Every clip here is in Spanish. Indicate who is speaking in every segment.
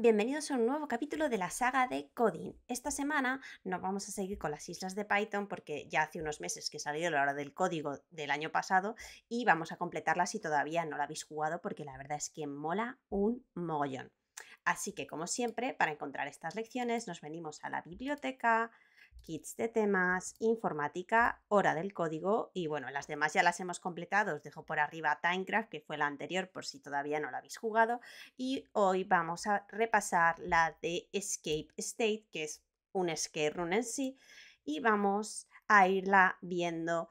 Speaker 1: Bienvenidos a un nuevo capítulo de la saga de Coding. Esta semana nos vamos a seguir con las islas de Python porque ya hace unos meses que salió la hora del código del año pasado y vamos a completarla si todavía no la habéis jugado porque la verdad es que mola un mogollón. Así que como siempre, para encontrar estas lecciones nos venimos a la biblioteca, kits de temas, informática, hora del código y bueno, las demás ya las hemos completado. Os dejo por arriba Timecraft, que fue la anterior por si todavía no la habéis jugado. Y hoy vamos a repasar la de Escape State, que es un escape run en sí. Y vamos a irla viendo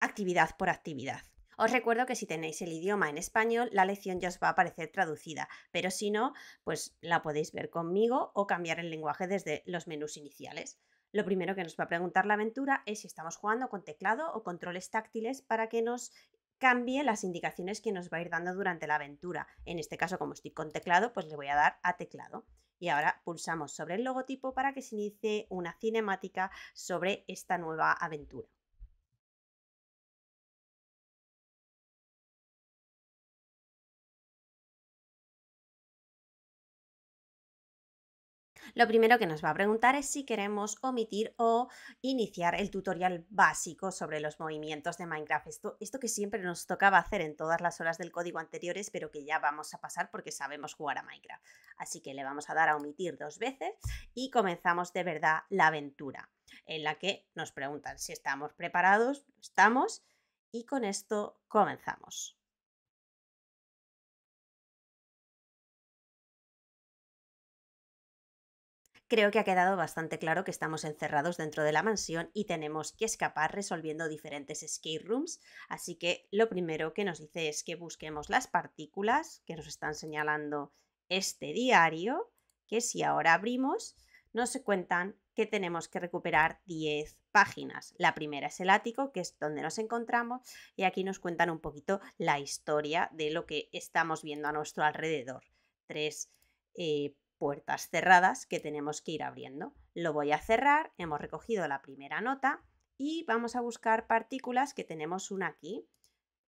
Speaker 1: actividad por actividad. Os recuerdo que si tenéis el idioma en español, la lección ya os va a aparecer traducida, pero si no, pues la podéis ver conmigo o cambiar el lenguaje desde los menús iniciales. Lo primero que nos va a preguntar la aventura es si estamos jugando con teclado o controles táctiles para que nos cambie las indicaciones que nos va a ir dando durante la aventura. En este caso, como estoy con teclado, pues le voy a dar a teclado. Y ahora pulsamos sobre el logotipo para que se inicie una
Speaker 2: cinemática sobre esta nueva aventura. lo primero que nos va a preguntar es si queremos
Speaker 1: omitir o iniciar el tutorial básico sobre los movimientos de Minecraft. Esto, esto que siempre nos tocaba hacer en todas las horas del código anteriores, pero que ya vamos a pasar porque sabemos jugar a Minecraft. Así que le vamos a dar a omitir dos veces y comenzamos de verdad la aventura, en la que nos preguntan si estamos preparados, estamos, y con esto
Speaker 2: comenzamos. Creo que ha quedado bastante claro que estamos
Speaker 1: encerrados dentro de la mansión y tenemos que escapar resolviendo diferentes escape rooms, así que lo primero que nos dice es que busquemos las partículas que nos están señalando este diario, que si ahora abrimos nos cuentan que tenemos que recuperar 10 páginas. La primera es el ático, que es donde nos encontramos, y aquí nos cuentan un poquito la historia de lo que estamos viendo a nuestro alrededor. Tres eh, puertas cerradas que tenemos que ir abriendo. Lo voy a cerrar, hemos recogido la primera nota y vamos a buscar partículas que tenemos una aquí.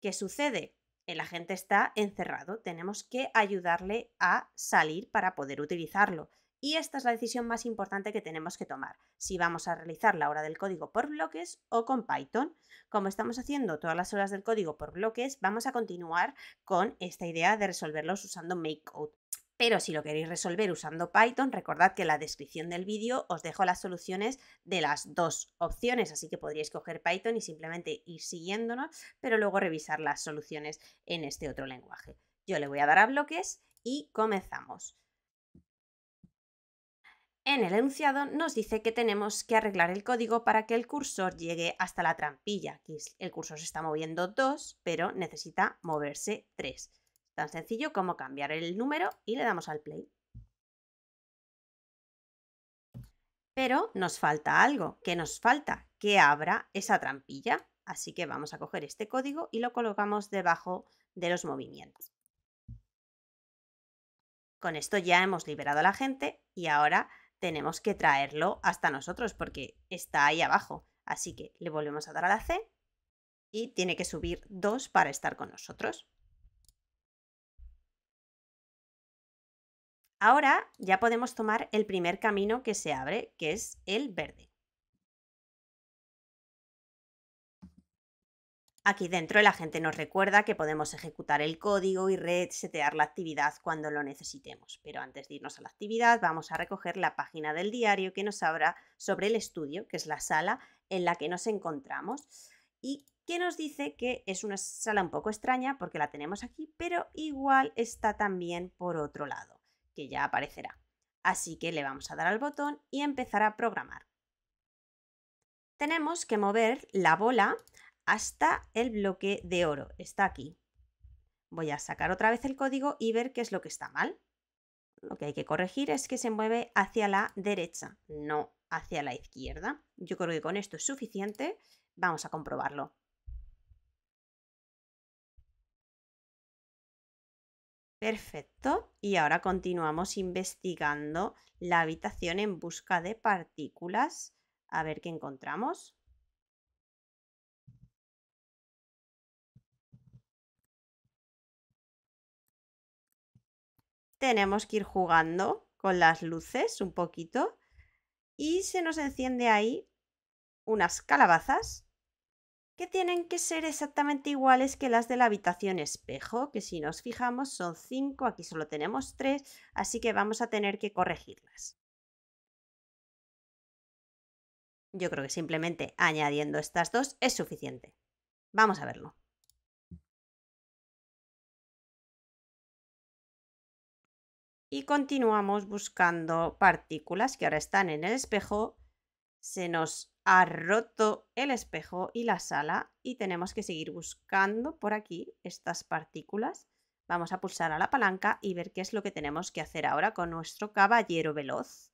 Speaker 1: ¿Qué sucede? El agente está encerrado, tenemos que ayudarle a salir para poder utilizarlo. Y esta es la decisión más importante que tenemos que tomar, si vamos a realizar la hora del código por bloques o con Python. Como estamos haciendo todas las horas del código por bloques, vamos a continuar con esta idea de resolverlos usando MakeCode. Pero si lo queréis resolver usando Python, recordad que en la descripción del vídeo os dejo las soluciones de las dos opciones, así que podríais coger Python y simplemente ir siguiéndonos, pero luego revisar las soluciones en este otro lenguaje. Yo le voy a dar a bloques y comenzamos. En el enunciado nos dice que tenemos que arreglar el código para que el cursor llegue hasta la trampilla. el cursor se está moviendo 2, pero necesita moverse 3. Tan sencillo como cambiar el número y le damos al play. Pero nos falta algo, que nos falta que abra esa trampilla. Así que vamos a coger este código y lo colocamos debajo de los movimientos. Con esto ya hemos liberado a la gente y ahora tenemos que traerlo hasta nosotros porque está ahí abajo. Así que le volvemos a dar a la C y tiene que subir 2 para estar con nosotros. Ahora ya podemos tomar el primer camino que se abre, que es el verde. Aquí dentro la gente nos recuerda que podemos ejecutar el código y resetear la actividad cuando lo necesitemos, pero antes de irnos a la actividad vamos a recoger la página del diario que nos habla sobre el estudio, que es la sala en la que nos encontramos y que nos dice que es una sala un poco extraña porque la tenemos aquí, pero igual está también por otro lado que ya aparecerá. Así que le vamos a dar al botón y empezar a programar. Tenemos que mover la bola hasta el bloque de oro. Está aquí. Voy a sacar otra vez el código y ver qué es lo que está mal. Lo que hay que corregir es que se mueve hacia la derecha, no hacia la izquierda. Yo creo que con esto es suficiente. Vamos a comprobarlo. Perfecto. Y ahora continuamos investigando la habitación en busca de partículas.
Speaker 2: A ver qué encontramos. Tenemos
Speaker 1: que ir jugando con las luces un poquito y se nos enciende ahí unas calabazas que tienen que ser exactamente iguales que las de la habitación espejo, que si nos fijamos son 5, aquí solo tenemos 3, así que vamos a tener que corregirlas.
Speaker 2: Yo creo que simplemente añadiendo estas dos es suficiente. Vamos a verlo. Y continuamos buscando partículas que ahora están en el espejo. Se
Speaker 1: nos ha roto el espejo y la sala y tenemos que seguir buscando por aquí estas partículas. Vamos a pulsar a la palanca y ver qué es lo que tenemos que hacer ahora con nuestro caballero veloz.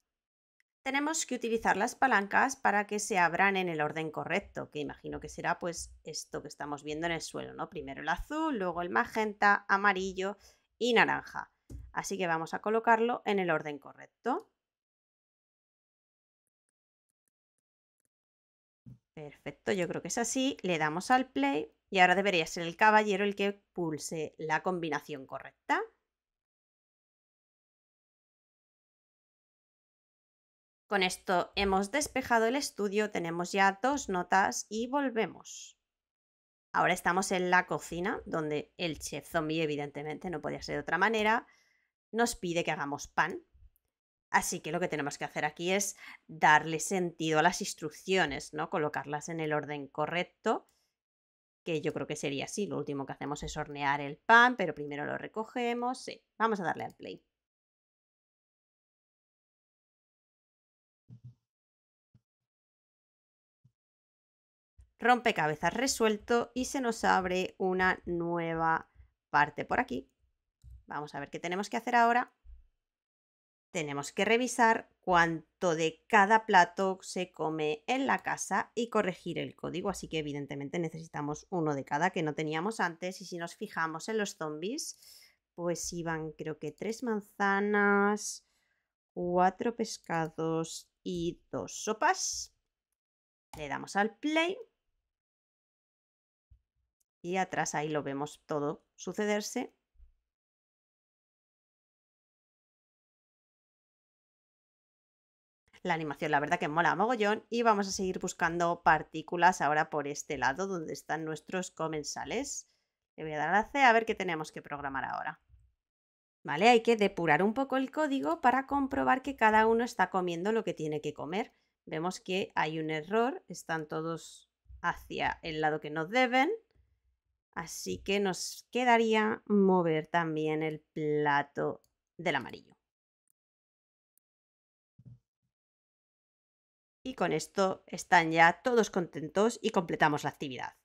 Speaker 1: Tenemos que utilizar las palancas para que se abran en el orden correcto, que imagino que será pues esto que estamos viendo en el suelo, ¿no? Primero el azul, luego el magenta, amarillo y naranja. Así que vamos a colocarlo en el orden correcto. Perfecto, yo creo que es así. Le damos al play y ahora debería ser el caballero el que pulse la combinación correcta. Con esto hemos despejado el estudio, tenemos ya dos notas y volvemos. Ahora estamos en la cocina, donde el chef zombie, evidentemente, no podía ser de otra manera, nos pide que hagamos pan. Así que lo que tenemos que hacer aquí es darle sentido a las instrucciones, ¿no? Colocarlas en el orden correcto, que yo creo que sería así. Lo último que hacemos es hornear el pan, pero primero lo recogemos. vamos a darle al play.
Speaker 2: rompecabezas resuelto y se nos abre
Speaker 1: una nueva parte por aquí. Vamos a ver qué tenemos que hacer ahora tenemos que revisar cuánto de cada plato se come en la casa y corregir el código. Así que evidentemente necesitamos uno de cada que no teníamos antes. Y si nos fijamos en los zombies, pues iban creo que tres manzanas, cuatro pescados y dos sopas. Le damos al play. Y atrás
Speaker 2: ahí lo vemos todo sucederse La animación, la verdad que mola mogollón y
Speaker 1: vamos a seguir buscando partículas ahora por este lado donde están nuestros comensales. Le voy a dar a C a ver qué tenemos que programar ahora. Vale, hay que depurar un poco el código para comprobar que cada uno está comiendo lo que tiene que comer. Vemos que hay un error, están todos hacia el lado que nos deben. Así que nos quedaría mover también el plato del amarillo.
Speaker 2: Y con esto están ya todos contentos y completamos la actividad.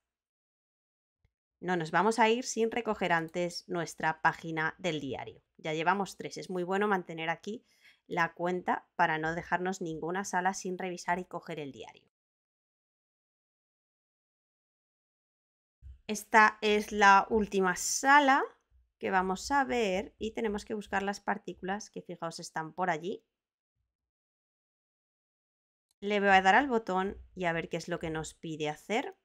Speaker 2: No
Speaker 1: nos vamos a ir sin recoger antes nuestra página del diario. Ya llevamos tres. Es muy bueno mantener aquí la cuenta para no dejarnos ninguna sala sin revisar y coger el diario. Esta es la última sala que vamos a ver y tenemos que buscar las partículas que fijaos están por allí le voy a dar al
Speaker 2: botón y a ver qué es lo que nos pide hacer.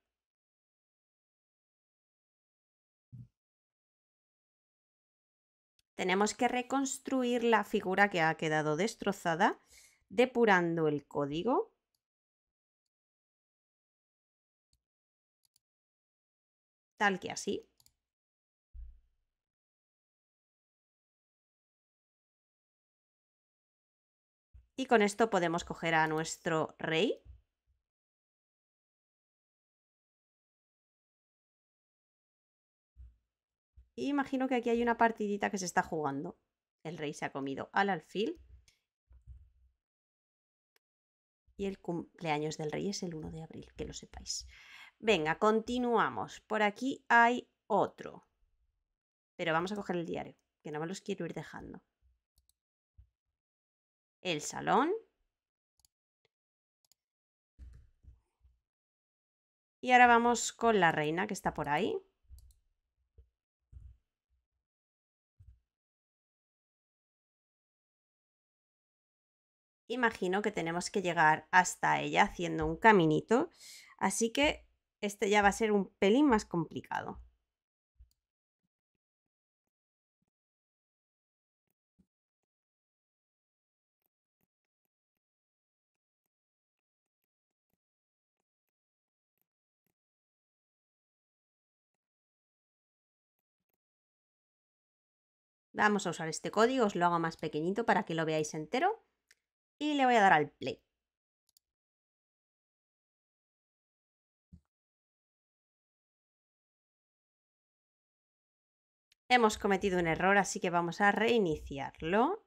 Speaker 2: Tenemos que reconstruir
Speaker 1: la figura que ha quedado destrozada depurando el código.
Speaker 2: Tal que así. Y con esto podemos coger a nuestro rey. Imagino que aquí hay una partidita que se está jugando. El rey se ha comido
Speaker 1: al alfil. Y el cumpleaños del rey es el 1 de abril, que lo sepáis. Venga, continuamos. Por aquí hay otro. Pero vamos a coger el diario, que no me los quiero ir dejando el salón.
Speaker 2: Y ahora vamos con la reina que está por ahí. Imagino que tenemos que llegar hasta ella haciendo
Speaker 1: un caminito, así que este ya va a ser un pelín más complicado.
Speaker 2: Vamos a usar este código, os lo hago más pequeñito para que lo veáis entero. Y le voy a dar al play. Hemos cometido un error, así que vamos a reiniciarlo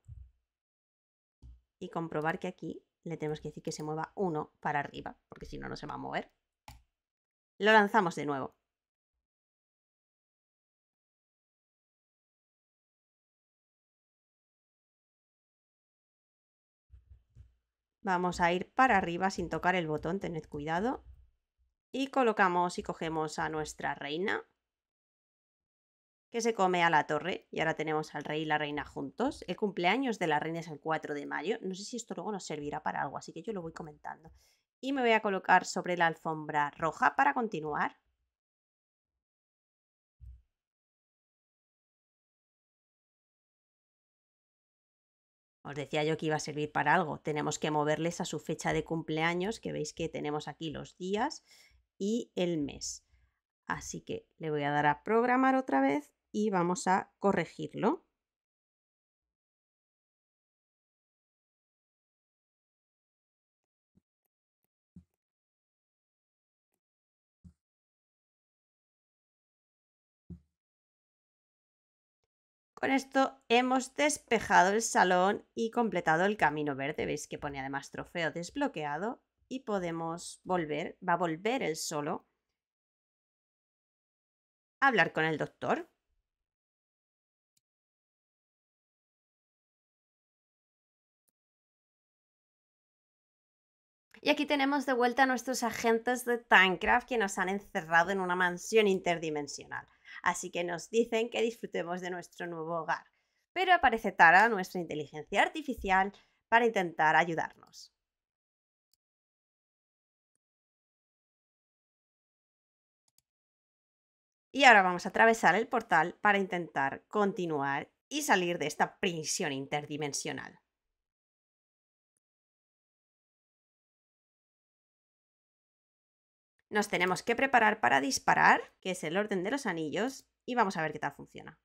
Speaker 1: y comprobar que aquí le tenemos que decir que se mueva uno para arriba,
Speaker 2: porque si no, no se va a mover. Lo lanzamos de nuevo. Vamos a ir para arriba sin tocar el botón,
Speaker 1: tened cuidado. Y colocamos y cogemos a nuestra reina, que se come a la torre. Y ahora tenemos al rey y la reina juntos. El cumpleaños de la reina es el 4 de mayo. No sé si esto luego nos servirá para algo, así que yo lo voy comentando. Y me voy
Speaker 2: a colocar sobre la alfombra roja para continuar.
Speaker 1: Os decía yo que iba a servir para algo. Tenemos que moverles a su fecha de cumpleaños, que veis que tenemos aquí los días y el mes. Así que le voy a dar a
Speaker 2: programar otra vez y vamos a corregirlo. Con esto hemos despejado el
Speaker 1: salón y completado el camino verde. Veis que pone además trofeo desbloqueado y podemos
Speaker 2: volver, va a volver el solo a hablar con el doctor. Y aquí tenemos de
Speaker 1: vuelta a nuestros agentes de Tancraft que nos han encerrado en una mansión interdimensional así que nos dicen que disfrutemos de nuestro nuevo hogar. Pero aparece Tara, nuestra inteligencia
Speaker 2: artificial, para intentar ayudarnos. Y ahora vamos
Speaker 1: a atravesar el portal para intentar continuar y salir de esta prisión interdimensional.
Speaker 2: Nos tenemos que preparar para disparar, que es el orden de los anillos, y vamos a ver qué tal funciona.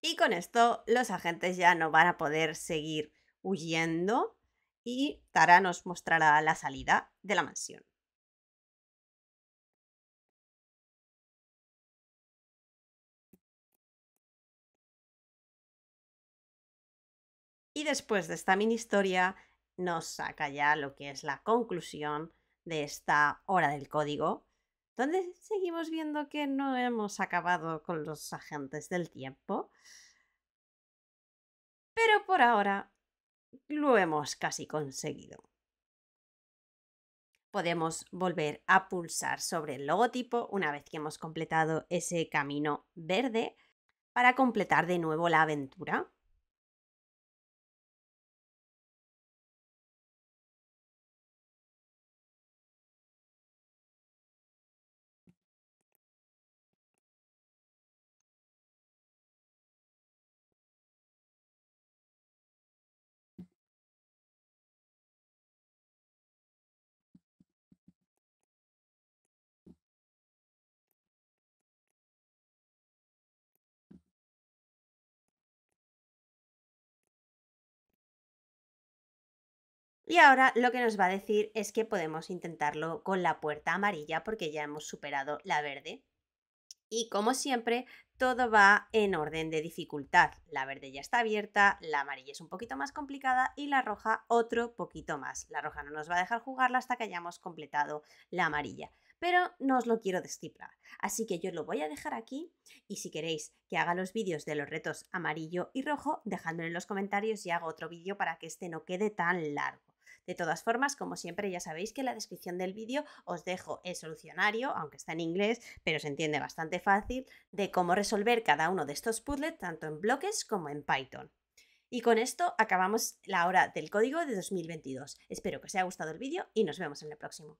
Speaker 2: Y con esto
Speaker 1: los agentes ya no van a poder seguir huyendo y Tara nos
Speaker 2: mostrará la salida de la mansión. Y después de esta mini historia nos saca ya lo
Speaker 1: que es la conclusión de esta hora del código, donde seguimos viendo que no hemos acabado con los agentes del tiempo. Pero por ahora lo hemos casi conseguido. Podemos volver a pulsar sobre el logotipo una vez que hemos completado ese camino verde para completar de nuevo la aventura.
Speaker 2: Y ahora lo que nos
Speaker 1: va a decir es que podemos intentarlo con la puerta amarilla porque ya hemos superado la verde. Y como siempre, todo va en orden de dificultad. La verde ya está abierta, la amarilla es un poquito más complicada y la roja otro poquito más. La roja no nos va a dejar jugarla hasta que hayamos completado la amarilla. Pero no os lo quiero descifrar, así que yo lo voy a dejar aquí y si queréis que haga los vídeos de los retos amarillo y rojo, dejadmelo en los comentarios y hago otro vídeo para que este no quede tan largo. De todas formas, como siempre, ya sabéis que en la descripción del vídeo os dejo el solucionario, aunque está en inglés, pero se entiende bastante fácil, de cómo resolver cada uno de estos puzzles, tanto en bloques como en Python. Y con esto acabamos la hora del código de 2022. Espero que os haya gustado el vídeo y nos vemos en el próximo.